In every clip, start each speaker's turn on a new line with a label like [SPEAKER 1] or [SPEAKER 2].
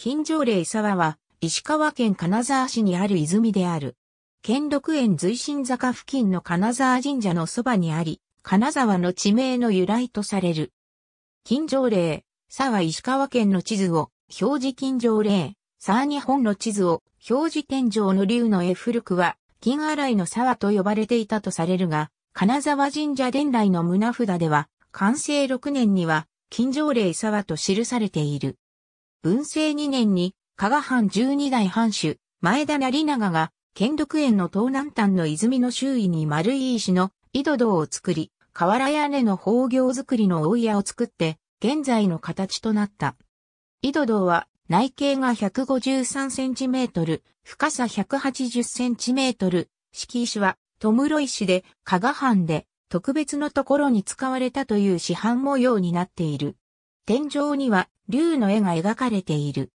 [SPEAKER 1] 金城霊沢は、石川県金沢市にある泉である。県六園随神坂付近の金沢神社のそばにあり、金沢の地名の由来とされる。金城霊沢石川県の地図を、表示金城霊沢日本の地図を、表示天井の竜の絵古くは、金洗いの沢と呼ばれていたとされるが、金沢神社伝来の胸札では、完成6年には、金城霊沢と記されている。文政2年に、加賀藩12代藩主、前田成長が、兼六園の東南端の泉の周囲に丸い石の井戸堂を作り、瓦屋根の宝行作りの大屋を作って、現在の形となった。井戸堂は内径が1 5 3トル、深さ1 8 0トル、敷石は戸室石で加賀藩で特別のところに使われたという市販模様になっている。天井には竜の絵が描かれている。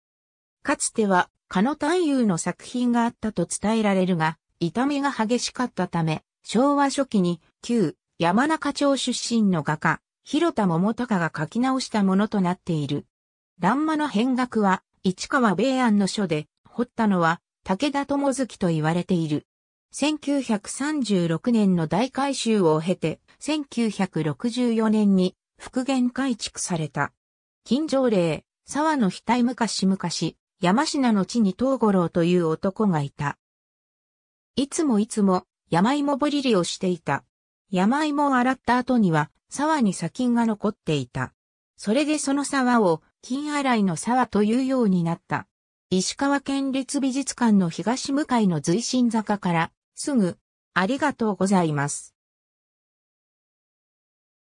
[SPEAKER 1] かつては、狩の探幽の作品があったと伝えられるが、痛みが激しかったため、昭和初期に旧山中町出身の画家、広田桃隆が書き直したものとなっている。欄間の変額は、市川米安の書で、彫ったのは、武田智月と言われている。1936年の大改修を経て、1964年に復元改築された。金城霊、沢の額昔々、山品の地に東五郎という男がいた。いつもいつも、山芋ぼりりをしていた。山芋を洗った後には、沢に砂金が残っていた。それでその沢を、金洗いの沢というようになった。石川県立美術館の東向かいの随心坂から、すぐ、ありがとうございます。